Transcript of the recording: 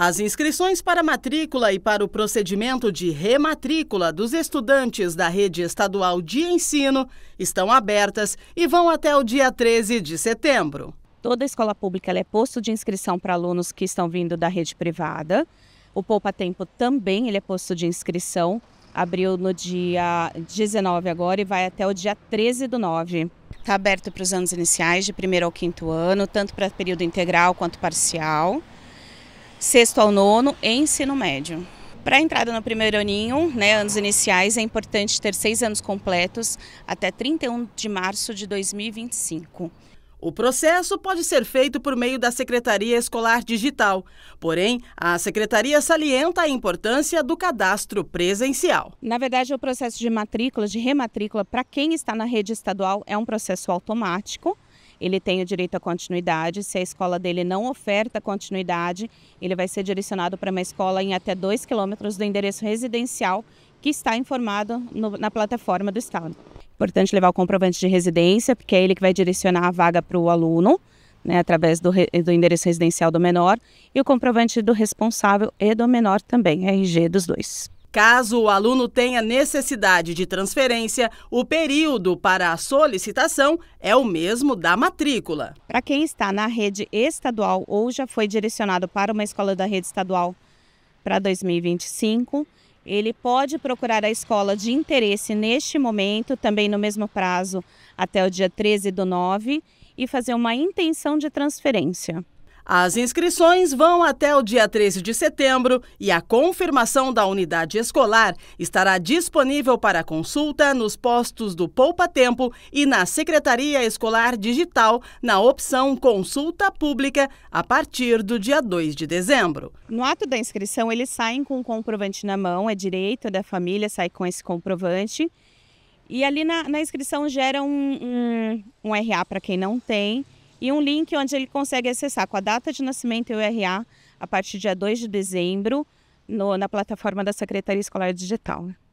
As inscrições para matrícula e para o procedimento de rematrícula dos estudantes da rede estadual de ensino estão abertas e vão até o dia 13 de setembro. Toda escola pública é posto de inscrição para alunos que estão vindo da rede privada. O Poupa Tempo também ele é posto de inscrição. Abriu no dia 19 agora e vai até o dia 13 do 9. Está aberto para os anos iniciais, de primeiro ao quinto ano, tanto para período integral quanto parcial sexto ao nono e ensino médio. Para a entrada no primeiro aninho, né, anos iniciais, é importante ter seis anos completos até 31 de março de 2025. O processo pode ser feito por meio da Secretaria Escolar Digital. Porém, a Secretaria salienta a importância do cadastro presencial. Na verdade, o processo de matrícula, de rematrícula, para quem está na rede estadual, é um processo automático ele tem o direito à continuidade. Se a escola dele não oferta continuidade, ele vai ser direcionado para uma escola em até 2 quilômetros do endereço residencial que está informado no, na plataforma do Estado. Importante levar o comprovante de residência, porque é ele que vai direcionar a vaga para o aluno. Né, através do, do, endereço residencial do menor e o comprovante do responsável e do menor também, RG dos dois. Caso o aluno tenha necessidade de transferência, o período para a solicitação é o mesmo da matrícula. Para quem está na rede estadual ou já foi direcionado para uma escola da rede estadual para 2025, ele pode procurar a escola de interesse neste momento, também no mesmo prazo, até o dia 13 do 9, e fazer uma intenção de transferência. As inscrições vão até o dia 13 de setembro e a confirmação da unidade escolar estará disponível para consulta nos postos do Poupa Tempo e na Secretaria Escolar Digital, na opção Consulta Pública, a partir do dia 2 de dezembro. No ato da inscrição, eles saem com o comprovante na mão, é direito da família, sai com esse comprovante. E ali na, na inscrição gera um, um, um RA para quem não tem e um link onde ele consegue acessar com a data de nascimento e o a partir do dia 2 de dezembro no, na plataforma da Secretaria Escolar Digital. Né?